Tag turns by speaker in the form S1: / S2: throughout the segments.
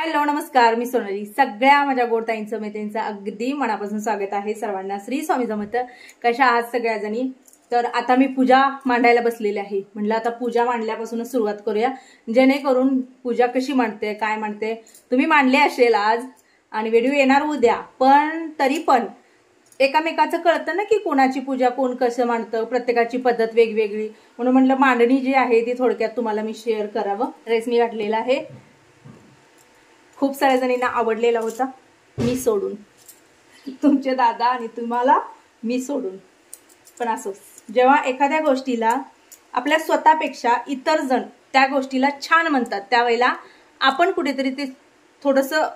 S1: hello नमस्कार मी सोनाली सगळ्या माझ्या गोडताईंचं मैत्रिणींचं अगदी मनापासून स्वागत आहे सर्वांना श्री स्वामी जमत कशा आहात सगळ्याजणी तर आता मी पूजा मांडायला बसलेली आहे म्हणलं आता पूजा मांडल्यापासूनच सुरुवात करूया जेणेकरून पूजा कशी मांडते काय मांडते तुम्ही मांडले असेल आज आणि व्हिडिओ येणार उद्या पण तरी पण एकामेकाचं कळतं ना की कोणाची पूजा कोण कसं मांडतं प्रत्येकाची पद्धत वेगवेगळी म्हणून म्हटलं मांडणी जी आहे ती थोडक्यात तुम्हाला मी शेअर करावं ड्रेस मी आहे खूप साऱ्या जणींना आवडलेला होता मी सोडून तुमचे दादा आणि तुम्हाला मी सोडून पण असो जेव्हा एखाद्या गोष्टीला आपल्या स्वतःपेक्षा इतर जण त्या गोष्टीला छान म्हणतात त्यावेळेला आपण कुठेतरी ते थोडंसं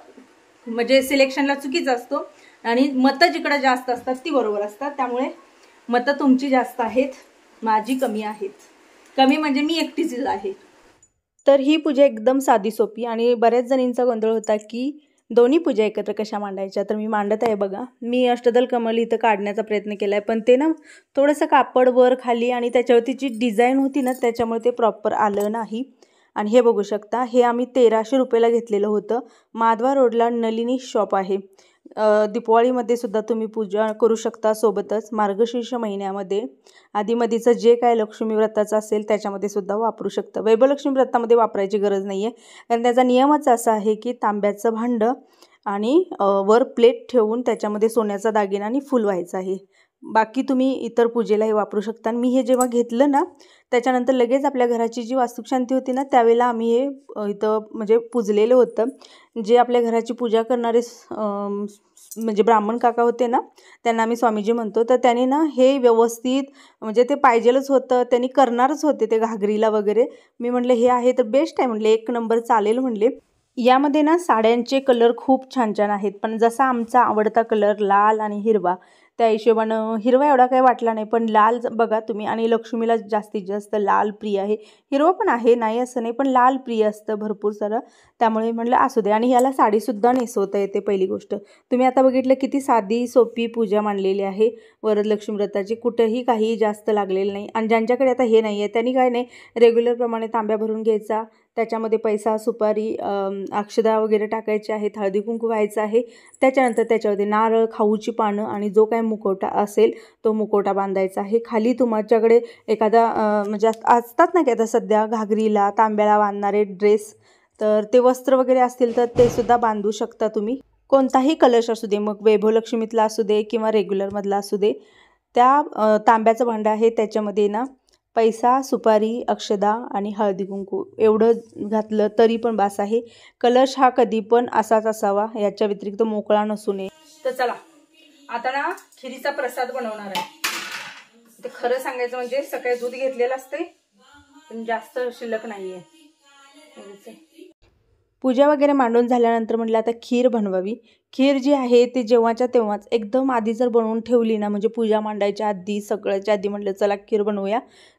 S1: म्हणजे सिलेक्शनला चुकीचं असतो आणि मतं जिकडं जास्त असतात ती बरोबर असतात त्यामुळे मतं तुमची जास्त आहेत माझी कमी आहेत कमी म्हणजे मी एकटीच आहे तर ही पूजा एकदम साधी सोपी आणि बऱ्याच जणींचा गोंधळ होता की दोन्ही पूजा एकत्र कशा मांडायच्या तर मी मांडत आहे बघा मी अष्टदल कमल इथं काढण्याचा प्रयत्न केला आहे पण ते ना थोडंसं कापड वर खाली आणि त्याच्यावरती जी डिझाईन होती ना त्याच्यामुळे ते प्रॉपर आलं नाही आणि हे बघू शकता हे आम्ही तेराशे रुपयाला घेतलेलं होतं माधवा रोडला नलिनी शॉप आहे दीपावळीमध्ये सुद्धा तुम्ही पूजा करू शकता सोबतच मार्गशीर्ष महिन्यामध्ये आधीमधीचं जे काय लक्ष्मी व्रताचं असेल त्याच्यामध्ये सुद्धा वापरू शकतं वैभलक्ष्मी व्रतामध्ये वापरायची गरज नाही आहे कारण त्याचा नियमच असा आहे की तांब्याचं भांडं आणि वर प्लेट ठेवून त्याच्यामध्ये सोन्याचा दागिना आणि फुलवायचं व्हायचं आहे बाकी तुम्ही इतर पूजेला हे वापरू शकता मी हे जेव्हा घेतलं ना त्याच्यानंतर लगेच आपल्या घराची जी वास्तुशांती होती ना त्यावेळेला आम्ही हे इथं म्हणजे पूजलेलं होतं जे आपल्या घराची पूजा करणारे म्हणजे ब्राह्मण काका होते ना त्यांना आम्ही स्वामीजी म्हणतो तर त्यांनी ना हे व्यवस्थित म्हणजे ते पाहिजेलच होतं त्यांनी करणारच होते ते घागरीला वगैरे मी म्हटलं हे आहे तर बेस्ट आहे म्हटले एक नंबर चालेल म्हणले यामध्ये ना साड्यांचे कलर खूप छान छान आहेत पण जसा आमचा आवडता कलर लाल आणि हिरवा त्या हिशोबानं हिरवा एवढा काही वाटला नाही पण लाल बघा तुम्ही आणि लक्ष्मीला जास्तीत जास्त लाल प्रिय आहे हिरवा पण आहे नाही असं नाही पण लाल प्रिय असतं भरपूर सारं त्यामुळे म्हटलं असू दे आणि ह्याला साडीसुद्धा नेसवता येते पहिली गोष्ट तुम्ही आता बघितलं किती साधी सोपी पूजा मांडलेली आहे वरद लक्ष्मीव्रताची कुठंही काही जास्त लागलेलं नाही आणि ज्यांच्याकडे आता हे नाही आहे त्यांनी काय नाही रेग्युलरप्रमाणे तांब्या भरून घ्यायचा त्याच्यामध्ये पैसा सुपारी अक्षदा वगैरे टाकायची आहेत हळदी कुंकू व्हायचं आहे त्याच्यानंतर त्याच्यामध्ये नारळ खाऊची पानं आणि जो काय मुकोटा असेल तो मुकोटा बांधायचा आहे खाली तुमच्याकडे एखादा म्हणजे असतात ना की आता सध्या घागरीला तांब्याला बांधणारे ड्रेस तर ते वस्त्र वगैरे असतील तर ते सुद्धा बांधू शकता तुम्ही कोणताही कलश असू दे मग वैभवलक्ष्मीतला असू दे किंवा रेग्युलरमधला असू दे त्या तांब्याचं भांडं आहे त्याच्यामध्ये ना पैसा सुपारी अक्षदा आणि हळदी कुंकू एवढं घातलं तरी पण बास आहे कलश हा कधी पण असाच असावा याच्या व्यतिरिक्त मोकळा नसू नये तर चला आता ना खिरीचा प्रसाद बनवणार आहे ते खरं सांगायचं म्हणजे सकाळी दूध घेतलेलं असते पण जास्त शिल्लक नाहीये पूजा वगैरे मांडून झाल्यानंतर म्हटलं आता खीर बनवावी खीर जी आहे ती जेव्हाच्या तेव्हाच एकदम आधी जर बनवून ठेवली ना म्हणजे पूजा मांडायच्या आधी सगळ्याच्या आधी म्हटलं चला खीर बनवूया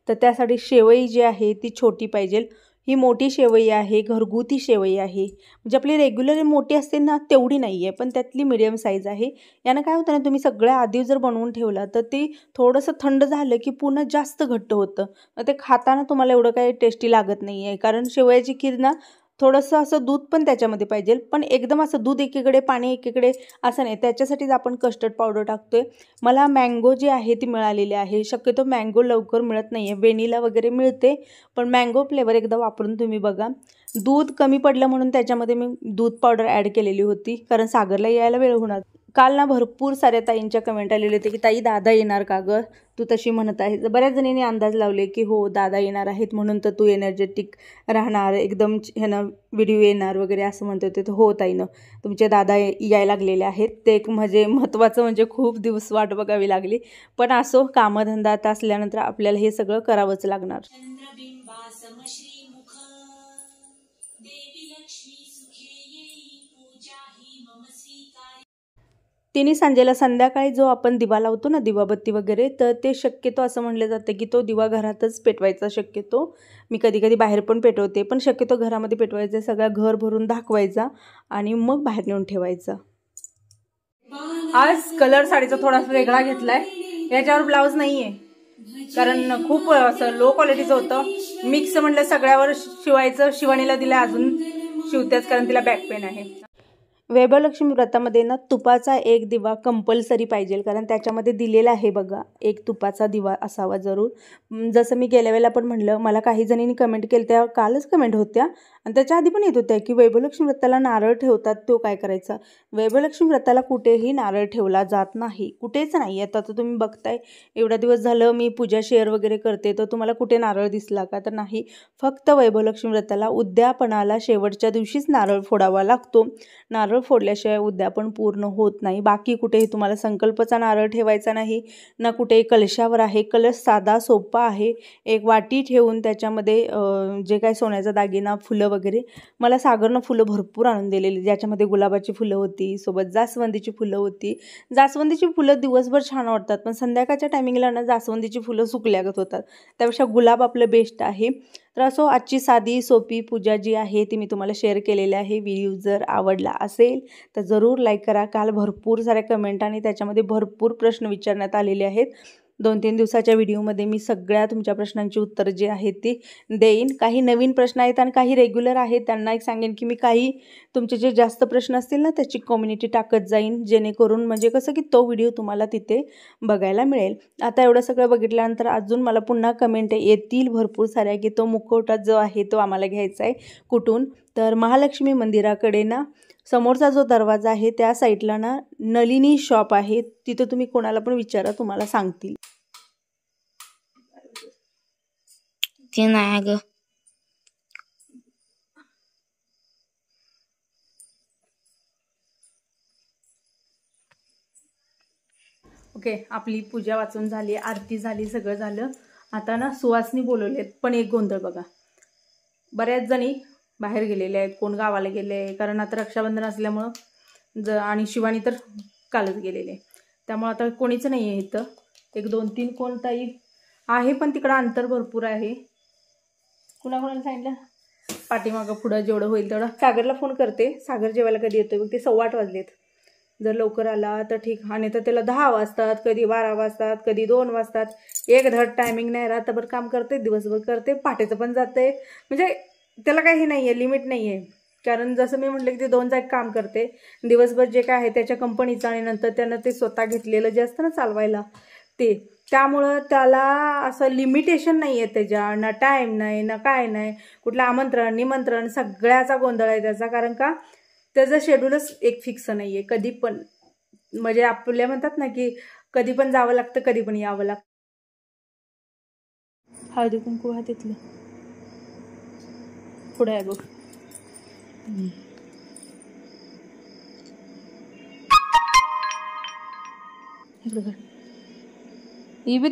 S1: तर त्यासाठी शेवई जी आहे ती छोटी पाहिजे ही मोठी शेवई आहे घरगुती शेवई आहे म्हणजे आपली रेग्युलर मोठी असते ना तेवढी नाही आहे पण त्यातली मिडियम साईज आहे यानं काय होतं ना तुम्ही सगळ्या आधी जर बनवून ठेवला तर ते थोडंसं थंड झालं की पुन्हा जास्त घट्ट होतं ते खाताना तुम्हाला एवढं काही टेस्टी लागत नाही आहे कारण शेवयाची खीर ना थोडंसं असं दूध पण त्याच्यामध्ये पाहिजे पण एकदम असं दूध एकीकडे पाणी एकीकडे असं नाही त्याच्यासाठीच आपण कस्टर्ड पावडर टाकतो मला मँगो जे आहे ती मिळालेली आहे शक्यतो मँगो लवकर मिळत नाही आहे वेनिला वगैरे मिळते पण मँगो फ्लेवर एकदा वापरून तुम्ही बघा दूध कमी पडलं म्हणून त्याच्यामध्ये मी दूध पावडर ॲड केलेली होती कारण सागरला यायला वेळ होणार काल ना भरपूर साऱ्या ताईंच्या कमेंट आलेले होते की ताई दादा येणार का गं तू तशी म्हणत आहेस बऱ्याच जणींनी अंदाज लावले की हो दादा येणार आहेत म्हणून तर तू एनर्जेटिक राहणार एकदम ह्यानं व्हिडिओ येणार वगैरे असं म्हणत होते तर हो ताईनं तुमचे दादा यायला लागलेले आहेत ते एक म्हणजे महत्त्वाचं म्हणजे खूप दिवस वाट बघावी लागली पण असो कामधंदा आता असल्यानंतर आपल्याला हे सगळं करावंच लागणार तिने सांजेला संध्याकाळी जो आपण दिवा लावतो ना दिवाबत्ती वगैरे तर ते शक्यतो असं म्हणलं जातं की तो दिवा घरातच पेटवायचा शक्यतो मी कधी कधी बाहेर पण पेटवते पण शक्यतो घरामध्ये पेटवायचा सगळं घर भरून दाखवायचा आणि मग बाहेर नेऊन ठेवायचा आज कलर साडीचा थोडासा वेगळा घेतलाय याच्यावर ब्लाऊज नाहीये कारण खूप असं लो क्वालिटीचं होतं मिक्स म्हणलं सगळ्यावर शिवायचं शिवणीला दिलं अजून शिवत्याच कारण तिला बॅक पेन आहे वैभवलक्ष्मी व्रतामध्ये ना तुपाचा एक दिवा कंपल्सरी पाहिजे कारण त्याच्यामध्ये दिलेला आहे बघा एक तुपाचा दिवा असावा जरूर जसं मी गेल्या वेळेला पण म्हटलं मला काही जणींनी कमेंट केलं त्या कालच कमेंट होत्या आणि त्याच्या आधी पण येत होत्या की वैभवलक्ष्मी व्रताला नारळ ठेवतात तो काय करायचा वैभवलक्ष्मी व्रताला कुठेही नारळ ठेवला जात नाही कुठेच नाही आता तर तुम्ही बघताय एवढा दिवस झालं मी पूजा शेअर वगैरे करते तर तुम्हाला कुठे नारळ दिसला का तर नाही फक्त वैभवलक्ष्मी व्रताला उद्यापनाला शेवटच्या दिवशीच नारळ फोडावा लागतो नारळ फोडल्याशिवाय उद्यापन पूर्ण होत नाही बाकी कुठेही तुम्हाला संकल्पचा नारळ ठेवायचा नाही ना कुठे कलशावर आहे कलश साधा सोपा आहे एक वाटी ठेवून त्याच्यामध्ये जे काय सोन्याचा दागिना फुलं वगैरे मला सागरनं फुलं भरपूर आणून दिलेली ज्याच्यामध्ये गुलाबाची फुलं होती सोबत जास्वंदीची फुलं होती जास्वंदीची फुलं दिवसभर छान वाटतात पण संध्याकाळच्या टायमिंगला ना जास्वंदीची फुलं सुकल्यागत होतात त्यापेक्षा गुलाब आपलं बेस्ट आहे तर असो आजची साधी सोपी पूजा जी आहे ती मी तुम्हाला शेअर केलेली आहे व्हिडिओ जर आवडला असेल तर जरूर लाईक करा काल भरपूर साऱ्या कमेंट आणि त्याच्यामध्ये भरपूर प्रश्न विचारण्यात आलेले आहेत दोन तीन दिवसाच्या व्हिडिओमध्ये मी सगळ्या तुमच्या प्रश्नांची उत्तरं जी आहेत ती देईन काही नवीन प्रश्न आहेत आणि काही रेग्युलर आहेत त्यांना एक सांगेन की मी काही तुमचे जे जास्त प्रश्न असतील ना त्याची कम्युनिटी टाकत जाईन जेणेकरून म्हणजे कसं की तो व्हिडिओ तुम्हाला तिथे बघायला मिळेल आता एवढं सगळं बघितल्यानंतर अजून मला पुन्हा कमेंट येतील भरपूर साऱ्या की तो मुखवटा जो आहे तो आम्हाला घ्यायचा आहे कुठून तर महालक्ष्मी मंदिराकडे ना समोरचा जो दरवाजा आहे त्या साईडला ना नलिनी शॉप आहे तिथं तुम्ही कोणाला पण विचारा तुम्हाला सांगतील ओके आपली पूजा वाचून झाली आरती झाली सगळं झालं आता ना सुवासनी बोलवलेत पण एक गोंधळ बघा बऱ्याच जणी बाहेर गेलेले आहेत कोण गावाला गेले आहे कारण आता रक्षाबंधन असल्यामुळं ज आणि शिवानी तर कालच गेलेले त्यामुळं आता कोणीच नाही आहे इथं एक दोन तीन कोणताही आहे पण तिकडं अंतर भरपूर आहे कुणाकुणाला सांगितलं पाठीमागं पुढं जेवढं होईल तेवढं सागरला फोन करते सागर जेवायला कधी येतो बघ ते सव्वा आठ वाजलेत जर लवकर आला तर ठीक आणि तर त्याला दहा वाजतात कधी बारा वाजतात कधी दोन वाजतात एक धड टायमिंग नाही राहतंभर काम करते दिवसभर करते पाठीचं पण जाते म्हणजे त्याला काही नाही आहे लिमिट नाही आहे कारण जसं मी म्हटलं की ते दोन जागी काम करते दिवसभर जे काय आहे त्याच्या कंपनीचं आणि नंतर त्यानं ते स्वतः घेतलेलं जे असतं ना चालवायला ते त्यामुळं त्याला असं लिमिटेशन नाही आहे त्याच्या ना टाईम नाही ना काय नाही कुठलं आमंत्रण निमंत्रण सगळ्याचा गोंधळ आहे त्याचा कारण का त्याचं शेड्यूलच एक फिक्स नाही आहे कधी पण म्हणजे आपल्या म्हणतात ना की कधी पण जावं लागतं कधी पण यावं लागतं हळदी कुंकू हा तिथलं पुढे आहे बघ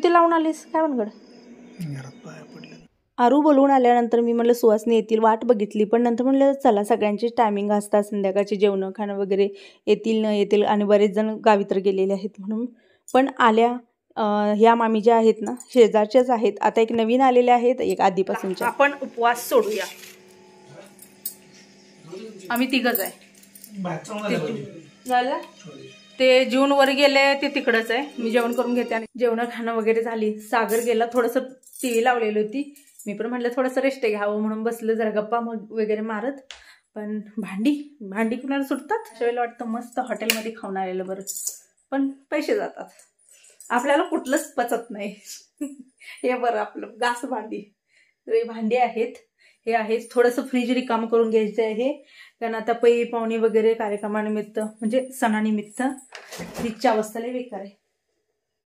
S1: लावून आलीस काय म्हणगड आरू बोलवून आल्यानंतर मी म्हटलं सुवासनी येतील वाट बघितली पण नंतर म्हटलं चला सगळ्यांची टायमिंग असतात संध्याकाळची जेवण खाणं वगैरे येतील न येतील आणि बरेच जण गावी तर गेलेले आहेत म्हणून पण आल्या ह्या मामी ज्या आहेत ना शेजारच्याच आहेत आता एक नवीन आलेल्या आहेत एक आधीपासूनच्या आपण उपवास सोडूया आम्ही तिघच आहे झालं ते जूनवर गेले ते तिकडंच आहे मी जेवण करून घेते आणि जेवण खाणं वगैरे झाली सागर गेला थोडस टी लावलेली होती मी पण म्हटलं थोडस रेस्ट घ्यावं हो, म्हणून बसलं जरा गप्पा मग वगैरे मारत पण भांडी भांडी कुणाला सुटतात अशा वेळेला वाटतं मस्त हॉटेलमध्ये खाऊन आलेलं बरं पण पैसे जातात आपल्याला कुठलंच पचत नाही हे बरं आपलं गास भांडी रे भांडी आहेत हे आहेच थोडंसं फ्रीज रिकाम करून घ्यायचं आहे कारण आता पै पाहुणे वगैरे कार्यक्रमानिमित्त म्हणजे सणानिमित्त फ्रीजच्या अवस्था बेकार आहे